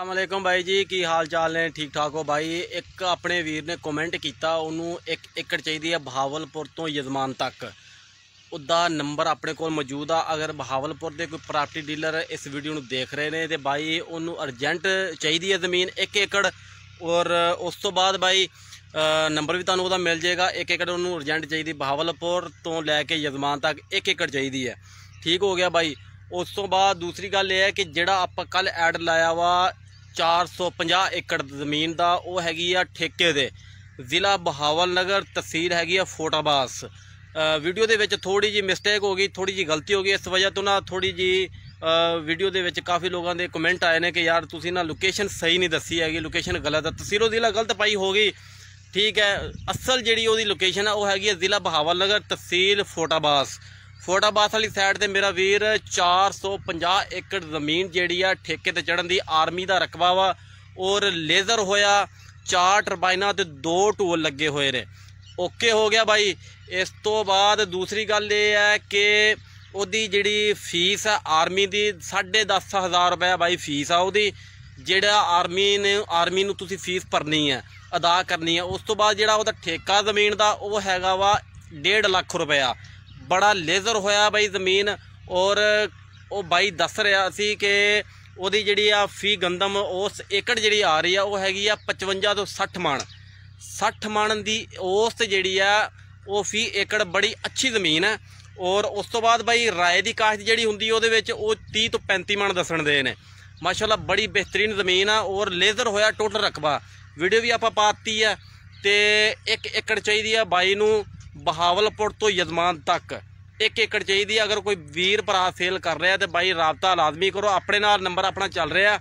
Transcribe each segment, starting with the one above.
ਅਸਲਾਮੁਅਲੈਕਮ ਭਾਈ ਜੀ ਕੀ ਹਾਲ ਚਾਲ ਨੇ ਠੀਕ ਠਾਕ ਹੋ ਭਾਈ ਇੱਕ ਆਪਣੇ ਵੀਰ ਨੇ ਕਮੈਂਟ ਕੀਤਾ ਉਹਨੂੰ ਇੱਕ ਏਕੜ ਚਾਹੀਦੀ ਹੈ ਬਹਾਵਲਪੁਰ ਤੋਂ ਯਜ਼ਮਾਨ ਤੱਕ ਉਹਦਾ ਨੰਬਰ ਆਪਣੇ ਕੋਲ ਮੌਜੂਦ ਆ ਅਗਰ ਬਹਾਵਲਪੁਰ ਦੇ ਕੋਈ ਪ੍ਰਾਪਰਟੀ ਡੀਲਰ ਇਸ ਵੀਡੀਓ ਨੂੰ ਦੇਖ ਰਹੇ ਨੇ ਤੇ ਭਾਈ ਉਹਨੂੰ ਅਰਜੈਂਟ ਚਾਹੀਦੀ ਹੈ ਜ਼ਮੀਨ ਇੱਕ ਏਕੜ ਔਰ ਉਸ ਤੋਂ ਬਾਅਦ ਭਾਈ ਨੰਬਰ ਵੀ ਤੁਹਾਨੂੰ ਉਹਦਾ ਮਿਲ ਜਾਏਗਾ ਇੱਕ ਏਕੜ ਉਹਨੂੰ ਅਰਜੈਂਟ ਚਾਹੀਦੀ ਬਹਾਵਲਪੁਰ ਤੋਂ ਲੈ ਕੇ ਯਜ਼ਮਾਨ ਤੱਕ ਇੱਕ ਏਕੜ ਚਾਹੀਦੀ ਹੈ ਠੀਕ ਹੋ ਗਿਆ ਭਾਈ ਉਸ ਤੋਂ ਬਾਅਦ ਦੂਸਰੀ ਗੱਲ ਇਹ ਹੈ ਕਿ ਜਿਹੜਾ ਆਪਾਂ ਕੱਲ ਐਡ ਲਾਇਆ ਵਾ 450 ਏਕੜ ਜ਼ਮੀਨ ਦਾ ਉਹ ਹੈਗੀ ਆ ਠੇਕੇ ਦੇ ਜ਼ਿਲ੍ਹਾ ਬਹਾਵਲ ਨਗਰ ਤਹਿਸੀਲ ਹੈਗੀ ਆ ਫੋਟਾਬਾਸ ਵੀਡੀਓ ਦੇ ਵਿੱਚ ਥੋੜੀ ਜੀ ਮਿਸਟੇਕ ਹੋ ਗਈ ਥੋੜੀ ਜੀ ਗਲਤੀ ਹੋ ਗਈ ਇਸ ਵਜ੍ਹਾ ਤੋਂ ਨਾ ਥੋੜੀ ਜੀ ਵੀਡੀਓ ਦੇ ਵਿੱਚ ਕਾਫੀ ਲੋਕਾਂ ਦੇ ਕਮੈਂਟ ਆਏ ਨੇ ਕਿ ਯਾਰ ਤੁਸੀਂ ਨਾ ਲੋਕੇਸ਼ਨ ਸਹੀ ਨਹੀਂ ਦੱਸੀ ਹੈਗੀ ਲੋਕੇਸ਼ਨ ਗਲਤ ਹੈ ਤਸੀਰੋ ਜ਼ਿਲ੍ਹਾ ਗਲਤ ਪਾਈ ਹੋ ਗਈ ਠੀਕ ਹੈ ਅਸਲ ਜਿਹੜੀ ਉਹਦੀ ਲੋਕੇਸ਼ਨ ਹੈ ਉਹ ਹੈਗੀ ਹੈ ਜ਼ਿਲ੍ਹਾ ਬਹਾਵਲ ਨਗਰ ਤਹਿਸੀਲ ਫੋਟਾਬਾਸ ਫੋਟਾਬਾਸ ਵਾਲੀ ਸਾਈਡ ਤੇ ਮੇਰਾ ਵੀਰ 450 ਏਕੜ ਜ਼ਮੀਨ ਜਿਹੜੀ ਆ ਠੇਕੇ ਤੇ ਚੜਨ ਦੀ ਆਰਮੀ ਦਾ ਰਕਬਾ ਵਾ ਔਰ ਲੇਜ਼ਰ ਹੋਇਆ ਚਾਰ ਟਰਬਾਈਨਾਂ ਤੇ ਦੋ ਟੂਲ ਲੱਗੇ ਹੋਏ ਨੇ ਓਕੇ ਹੋ ਗਿਆ ਬਾਈ ਇਸ ਤੋਂ ਬਾਅਦ ਦੂਸਰੀ ਗੱਲ ਇਹ ਹੈ ਕਿ ਉਹਦੀ ਜਿਹੜੀ ਫੀਸ ਆ ਆਰਮੀ ਦੀ 10500 ਰੁਪਏ ਬਾਈ ਫੀਸ ਆ ਉਹਦੀ ਜਿਹੜਾ ਆਰਮੀ ਨੇ ਆਰਮੀ ਨੂੰ ਤੁਸੀਂ ਫੀਸ ਭਰਨੀ ਹੈ ਅਦਾ ਕਰਨੀ ਹੈ ਉਸ ਤੋਂ ਬਾਅਦ ਜਿਹੜਾ ਉਹਦਾ ਠੇਕਾ ਜ਼ਮੀਨ ਦਾ ਉਹ ਹੈਗਾ ਵਾ 1.5 ਲੱਖ ਰੁਪਏ ਬੜਾ ਲੇਜ਼ਰ ਹੋਇਆ ਬਾਈ ਜ਼ਮੀਨ ਔਰ ਉਹ ਬਾਈ ਦੱਸ ਰਿਹਾ ਸੀ ਕਿ ਉਹਦੀ ਜਿਹੜੀ ਆ ਫੀ ਗੰਦਮ ਉਸ ਏਕੜ ਜਿਹੜੀ ਆ ਰਹੀ ਆ ਉਹ ਹੈਗੀ ਆ 55 ਤੋਂ 60 ਮਣ 60 ਮਣ ਦੀ ਉਸ ਜਿਹੜੀ ਆ ਉਹ ਫੀ ਏਕੜ ਬੜੀ ਅੱਛੀ ਜ਼ਮੀਨ ਹੈ ਔਰ ਉਸ ਤੋਂ ਬਾਅਦ ਬਾਈ ਰਾਏ ਦੀ ਕਾਸ਼ਤ ਜਿਹੜੀ ਹੁੰਦੀ ਉਹਦੇ ਵਿੱਚ ਉਹ 30 ਤੋਂ 35 ਮਣ ਦੱਸਣ ਦੇ ਨੇ ਮਾਸ਼ਾਅੱਲਾ ਬੜੀ ਬਿਹਤਰੀਨ ਜ਼ਮੀਨ ਆ ਔਰ ਲੇਜ਼ਰ ਹੋਇਆ ਟੋਟਲ ਰਕਬਾ ਵੀਡੀਓ ਵੀ ਆਪਾਂ ਪਾਤੀ ਆ ਤੇ 1 ਏਕੜ ਚਾਹੀਦੀ ਆ ਬਾਈ ਨੂੰ ਬਹਾਵਲਪੁਰ ਤੋਂ ਯਜਮਾਨ ਤੱਕ ਇੱਕ ਏਕੜ ਚਾਹੀਦੀ ਹੈ ਅਗਰ ਕੋਈ ਵੀਰ ਭਰਾ ਫੇਲ ਕਰ ਰਿਹਾ ਤੇ ਬਾਈ ਰਾਬਤਾ ਲਾਜ਼ਮੀ ਕਰੋ ਆਪਣੇ ਨਾਲ ਨੰਬਰ ਆਪਣਾ ਚੱਲ ਰਿਹਾ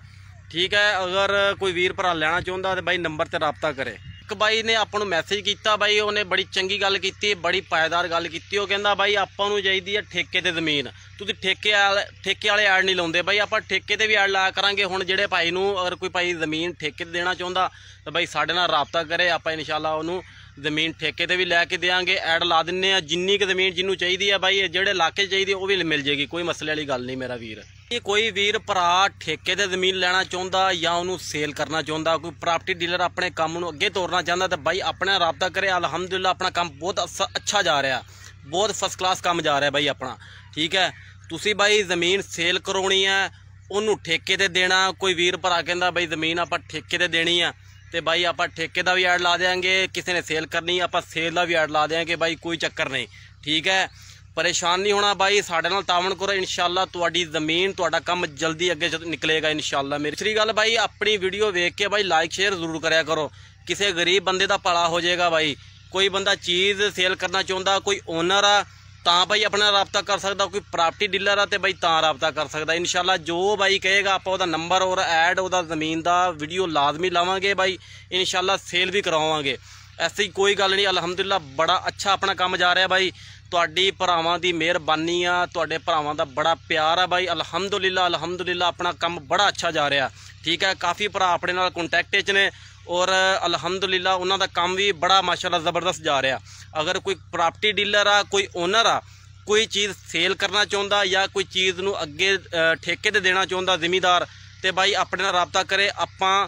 ਠੀਕ ਹੈ ਅਗਰ ਕੋਈ ਵੀਰ ਭਰਾ ਲੈਣਾ ਚਾਹੁੰਦਾ ਤੇ ਬਾਈ ਨੰਬਰ ਤੇ ਰਾਬਤਾ ਕਰੇ ਇੱਕ ਬਾਈ ਨੇ ਆਪਾਂ ਨੂੰ ਮੈਸੇਜ ਕੀਤਾ ਬਾਈ ਉਹਨੇ ਬੜੀ ਚੰਗੀ ਗੱਲ ਕੀਤੀ ਬੜੀ ਪਾਇਦਾਰ ਗੱਲ ਕੀਤੀ ਉਹ ਕਹਿੰਦਾ ਬਾਈ ਆਪਾਂ ਨੂੰ ਚਾਹੀਦੀ ਹੈ ਠੇਕੇ ਤੇ ਜ਼ਮੀਨ ਤੁਸੀਂ ਠੇਕੇ ਵਾਲੇ ਠੇਕੇ ਵਾਲੇ ਐਡ ਨਹੀਂ ਲਾਉਂਦੇ ਬਾਈ ਆਪਾਂ ਠੇਕੇ ਤੇ ਵੀ ਐਡ ਲਾ ਕਰਾਂਗੇ ਹੁਣ ਜਿਹੜੇ ਭਾਈ ਨੂੰ ਅਗਰ ਕੋਈ ਭਾਈ ਜ਼ਮੀਨ ਠੇਕੇ ਤੇ ਦੇਣਾ ਚਾਹੁੰਦਾ ਤਾਂ ਬਾਈ ਸਾਡੇ ਨਾਲ ਰਾਬਤਾ ਕਰੇ ਆਪਾਂ ਇਨਸ਼ਾਅੱਲਾ ਉਹਨੂੰ ਜ਼ਮੀਨ ਠੇਕੇ ਤੇ ਵੀ ਲੈ ਕੇ ਦੇਾਂਗੇ ਐਡ ਲਾ ਦਿੰਨੇ ਆ ਜਿੰਨੀ ਕਿ ਜ਼ਮੀਨ ਜਿੰਨੂੰ ਚਾਹੀਦੀ ਆ ਬਾਈ ਜਿਹੜੇ ਇਲਾਕੇ ਚਾਹੀਦੀ ਉਹ ਵੀ ਮਿਲ ਜੇਗੀ ਕੋਈ ਮਸਲੇ ਵਾਲੀ ਗੱਲ ਨਹੀਂ ਮੇਰਾ ਵੀਰ ਇਹ ਕੋਈ ਵੀਰ ਭਰਾ ਠੇਕੇ ਤੇ ਜ਼ਮੀਨ ਲੈਣਾ ਚਾਹੁੰਦਾ ਜਾਂ ਉਹਨੂੰ ਸੇਲ ਕਰਨਾ ਚਾਹੁੰਦਾ ਕੋਈ ਪ੍ਰਾਪਰਟੀ ਡੀਲਰ ਆਪਣੇ ਕੰਮ ਨੂੰ ਅੱਗੇ ਤੋਰਨਾ ਚਾਹੁੰਦਾ ਤਾਂ ਬਾਈ ਆਪਣਾ ਰਾਬਤਾ ਕਰੇ ਅਲਹਮਦੁਲਿਲਾ ਆਪਣਾ ਕੰਮ ਬਹੁਤ ਅੱਛਾ ਜਾ ਰਿਹਾ ਬਹੁਤ ਫਸਟ ਕਲਾਸ ਕੰਮ ਜਾ ਰਿਹਾ ਬਾਈ ਆਪਣਾ ਠੀਕ ਹੈ ਤੁਸੀਂ ਬਾਈ ਜ਼ਮੀਨ ਸੇਲ ਕਰਾਉਣੀ ਹੈ ਉਹਨੂੰ ਠੇਕੇ ਤੇ ਦੇਣਾ ਕੋਈ ਵੀਰ ਭਰਾ ਕਹਿੰਦਾ ਬਾਈ ਜ਼ਮੀਨ ਆਪਾਂ ਠੇਕੇ ਤੇ ਦੇਣੀ ਆ ਤੇ ਬਾਈ ਆਪਾਂ ਠੇਕੇ ਦਾ ਵੀ ਐਡ ਲਾ ਦੇਾਂਗੇ ਕਿਸੇ ਨੇ ਸੇਲ ਕਰਨੀ ਆਪਾਂ ਸੇਲ ਦਾ ਵੀ ਐਡ ਲਾ ਦੇਾਂਗੇ ਬਾਈ ਕੋਈ ਚੱਕਰ ਨਹੀਂ ਠੀਕ ਹੈ ਪਰੇਸ਼ਾਨ ਨਹੀਂ ਹੋਣਾ ਬਾਈ ਸਾਡੇ ਨਾਲ ਤਾਵਣ ਕਰੋ ਇਨਸ਼ਾਅੱਲਾ ਤੁਹਾਡੀ ਜ਼ਮੀਨ ਤੁਹਾਡਾ ਕੰਮ ਜਲਦੀ ਅੱਗੇ ਨਿਕਲੇਗਾ ਇਨਸ਼ਾਅੱਲਾ ਮੇਰੀ ਸਰੀ ਗੱਲ ਬਾਈ ਆਪਣੀ ਵੀਡੀਓ ਵੇਖ ਕੇ ਬਾਈ ਲਾਈਕ ਸ਼ੇਅਰ ਜ਼ਰੂਰ ਕਰਿਆ ਕਰੋ ਕਿਸੇ ਗਰੀਬ ਬੰਦੇ ਦਾ ਪਾਲਾ ਹੋ ਜਾਏਗਾ ਬਾਈ ਕੋਈ ਬੰਦਾ ਚੀਜ਼ ਸੇਲ ਕਰਨਾ ਚਾਹੁੰਦਾ ਕੋਈ ਓਨਰ ਆ ਤਾਂ ਬਾਈ ਆਪਣਾ ਰਾਬਤਾ ਕਰ ਸਕਦਾ ਕੋਈ ਪ੍ਰਾਪਰਟੀ ਡੀਲਰ ਆ ਤੇ ਬਾਈ ਤਾਂ ਰਾਬਤਾ ਕਰ ਸਕਦਾ ਇਨਸ਼ਾਅੱਲਾ ਜੋ ਬਾਈ ਕਹੇਗਾ ਆਪਾਂ ਉਹਦਾ ਨੰਬਰ ਔਰ ਐਡ ਉਹਦਾ ਜ਼ਮੀਨ ਦਾ ਵੀਡੀਓ ਲਾਜ਼ਮੀ ਲਾਵਾਂਗੇ ਬਾਈ ਇਨਸ਼ਾਅੱਲਾ ਸੇਲ ਵੀ ਕਰਾਵਾਂਗੇ ਐਸੀ ਕੋਈ ਗੱਲ ਨਹੀਂ ਅਲਹਮਦੁਲਿਲਾ ਬੜਾ ਅੱਛਾ ਆਪਣਾ ਕੰਮ ਜਾ ਰਿਹਾ ਬਾਈ ਤੁਹਾਡੀ ਭਰਾਵਾਂ ਦੀ ਮਿਹਰਬਾਨੀ ਆ ਤੁਹਾਡੇ ਭਰਾਵਾਂ ਦਾ ਬੜਾ ਪਿਆਰ ਆ ਬਾਈ ਅਲਹਮਦੁਲਿਲਾ ਅਲਹਮਦੁਲਿਲਾ ਆਪਣਾ ਕੰਮ ਬੜਾ ਅੱਛਾ ਜਾ ਰਿਹਾ ਠੀਕ ਹੈ ਕਾਫੀ ਭਰਾ ਆਪਣੇ ਨਾਲ ਕੰਟੈਕਟ ਵਿੱਚ ਨੇ ਔਰ ਅਲਹਮਦੁਲਿਲਾ ਉਹਨਾਂ ਦਾ ਕੰਮ ਵੀ ਬੜਾ ਮਾਸ਼ਾਅੱਲਾ ਜ਼ਬਰਦਸਤ ਜਾ ਰਿਹਾ ਅਗਰ ਕੋਈ ਪ੍ਰਾਪਰਟੀ ਡੀਲਰ ਆ ਕੋਈ ਓਨਰ ਆ ਕੋਈ ਚੀਜ਼ ਸੇਲ ਕਰਨਾ ਚਾਹੁੰਦਾ ਜਾਂ ਕੋਈ ਚੀਜ਼ ਨੂੰ ਅੱਗੇ ਠੇਕੇ ਤੇ ਦੇਣਾ ਚਾਹੁੰਦਾ ਜ਼ਿਮੀਦਾਰ ਤੇ ਬਾਈ ਆਪਣੇ ਨਾਲ ਰਾਬਤਾ ਕਰੇ ਆਪਾਂ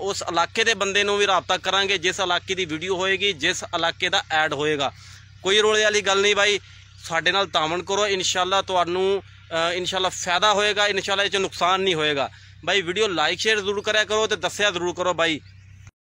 ਉਸ ਇਲਾਕੇ ਦੇ ਬੰਦੇ ਨੂੰ ਵੀ ਰਾਬਤਾ ਕਰਾਂਗੇ ਜਿਸ ਇਲਾਕੇ ਦੀ ਵੀਡੀਓ ਹੋਏਗੀ ਜਿਸ ਇਲਾਕੇ ਦਾ ਐਡ ਹੋਏਗਾ ਕੋਈ ਰੋਲੇ ਵਾਲੀ ਗੱਲ ਨਹੀਂ ਬਾਈ ਸਾਡੇ ਨਾਲ ਤਾਮਣ ਕਰੋ ਇਨਸ਼ਾਅੱਲਾ ਤੁਹਾਨੂੰ ਇਨਸ਼ਾਅੱਲਾ ਫਾਇਦਾ ਹੋਏਗਾ ਇਨਸ਼ਾਅੱਲਾ ਇਹ ਚ ਨੁਕਸਾਨ ਨਹੀਂ ਹੋਏਗਾ ਬਾਈ ਵੀਡੀਓ ਲਾਈਕ ਸ਼ੇਅਰ ਜ਼ਰੂਰ ਕਰਿਆ ਕਰੋ ਤੇ ਦੱਸਿਆ ਜ਼ਰੂਰ ਕਰੋ ਬਾਈ